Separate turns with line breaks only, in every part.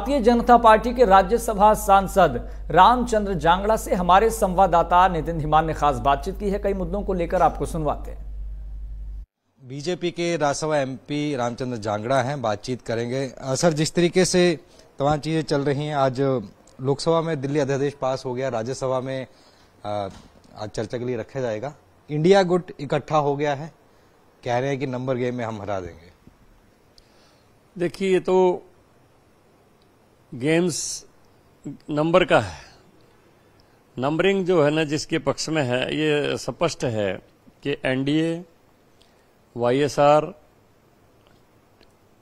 भारतीय जनता पार्टी के राज्यसभा सांसद रामचंद्र जांगड़ा से हमारे संवाददाता नितिन धीमान ने खास बातचीत की है कई मुद्दों को लेकर आपको सुनवाते हैं बीजेपी के राज्यसभा एमपी रामचंद्र जांगड़ा हैं बातचीत करेंगे सर जिस तरीके से तमाम चीजें चल रही हैं आज लोकसभा में दिल्ली अध्यादेश पास हो गया राज्यसभा में आज चर्चा के लिए रखा जाएगा इंडिया गुट इकट्ठा हो गया है कह रहे हैं कि नंबर गेम में हम हरा देंगे
देखिए ये तो गेम्स नंबर का है नंबरिंग जो है ना जिसके पक्ष में है ये स्पष्ट है कि एनडीए वाईएसआर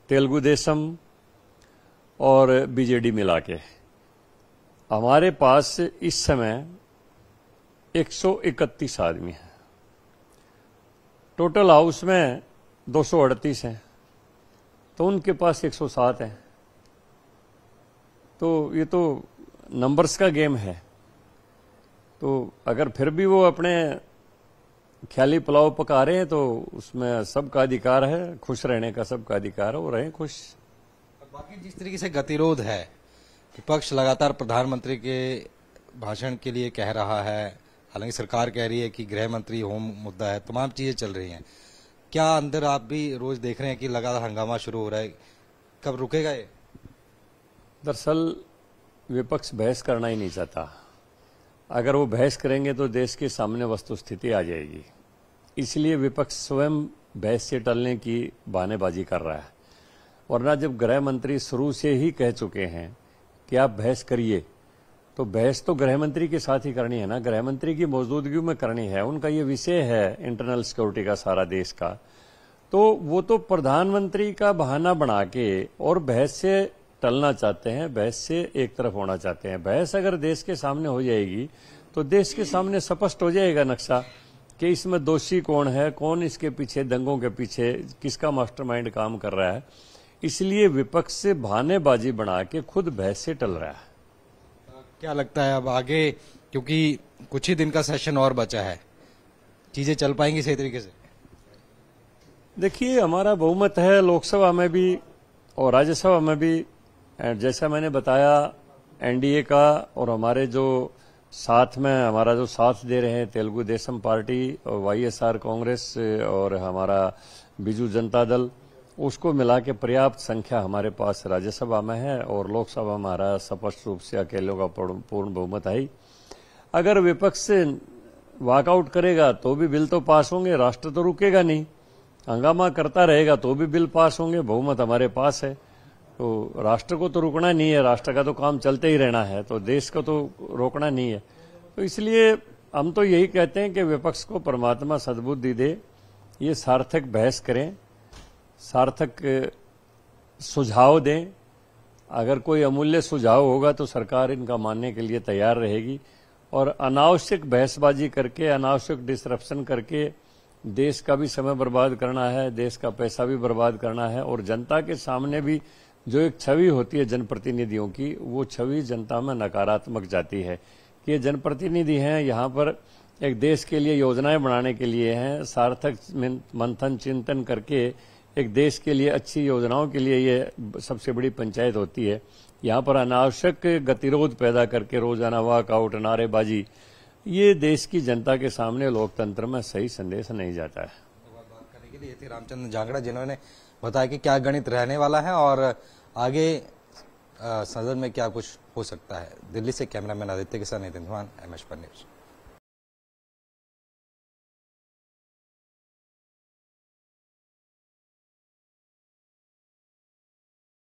तेलुगु देशम और बीजेडी मिला के हमारे पास इस समय 131 आदमी हैं टोटल हाउस में दो हैं तो उनके पास 107 हैं तो ये तो नंबर्स का गेम है तो अगर फिर भी वो अपने ख्याली पुलाव पका रहे हैं तो उसमें सबका अधिकार है खुश रहने का सबका अधिकार है वो रहे खुश बाकी जिस तरीके से गतिरोध
है विपक्ष लगातार प्रधानमंत्री के भाषण के लिए कह रहा है हालांकि सरकार कह रही है कि गृह मंत्री होम मुद्दा है तमाम चीजें चल रही हैं क्या अंदर आप भी रोज देख रहे हैं कि लगातार हंगामा शुरू हो रहा है कब रुकेगा ये
दरअसल विपक्ष बहस करना ही नहीं चाहता अगर वो बहस करेंगे तो देश के सामने वस्तु स्थिति आ जाएगी इसलिए विपक्ष स्वयं बहस से टलने की बहानेबाजी कर रहा है वरना जब गृह मंत्री शुरू से ही कह चुके हैं कि आप बहस करिए तो बहस तो गृह मंत्री के साथ ही करनी है ना गृह मंत्री की मौजूदगी में करनी है उनका ये विषय है इंटरनल सिक्योरिटी का सारा देश का तो वो तो प्रधानमंत्री का बहाना बना के और बहस से टलना चाहते हैं बहस से एक तरफ होना चाहते हैं बहस अगर देश के सामने हो जाएगी तो देश के सामने स्पष्ट हो जाएगा नक्शा कि इसमें दोषी कौन है कौन इसके पीछे दंगों के पीछे किसका मास्टरमाइंड काम कर रहा है इसलिए विपक्ष से भानेबाजी बना के खुद बहस से टल रहा है क्या लगता है अब आगे
क्योंकि कुछ ही दिन का सेशन और बचा है चीजें चल पाएंगी सही तरीके
से देखिए हमारा बहुमत है लोकसभा में भी और राज्यसभा में भी एंड जैसा मैंने बताया एनडीए का और हमारे जो साथ में हमारा जो साथ दे रहे हैं तेलुगु देशम पार्टी और वाईएसआर कांग्रेस और हमारा बीजू जनता दल उसको मिला के पर्याप्त संख्या हमारे पास राज्यसभा में है और लोकसभा में हमारा स्पष्ट रूप से अकेले का पूर्ण बहुमत आई अगर विपक्ष से वॉकआउट करेगा तो भी बिल तो पास होंगे राष्ट्र तो रुकेगा नहीं हंगामा करता रहेगा तो भी बिल पास होंगे बहुमत हमारे पास है तो राष्ट्र को तो रुकना नहीं है राष्ट्र का तो काम चलते ही रहना है तो देश को तो रोकना नहीं है तो इसलिए हम तो यही कहते हैं कि विपक्ष को परमात्मा सद्बुद्धि दे ये सार्थक बहस करें सार्थक सुझाव दें अगर कोई अमूल्य सुझाव होगा तो सरकार इनका मानने के लिए तैयार रहेगी और अनावश्यक बहसबाजी करके अनावश्यक डिस्ट्रप्शन करके देश का भी समय बर्बाद करना है देश का पैसा भी बर्बाद करना है और जनता के सामने भी जो एक छवि होती है जनप्रतिनिधियों की वो छवि जनता में नकारात्मक जाती है कि ये जनप्रतिनिधि हैं यहाँ पर एक देश के लिए योजनाएं बनाने के लिए हैं सार्थक मंथन चिंतन करके एक देश के लिए अच्छी योजनाओं के लिए ये सबसे बड़ी पंचायत होती है यहाँ पर अनावश्यक गतिरोध पैदा करके रोजाना वॉकआउट नारेबाजी ये देश की जनता के सामने लोकतंत्र में सही संदेश नहीं जाता है
तो रामचंद्र जागड़ा जिन्होंने बताया कि क्या गणित रहने वाला है और आगे सदन में क्या कुछ हो सकता है दिल्ली से कैमरामैन आदित्य के साथ नितिन धवान एम पर न्यूज़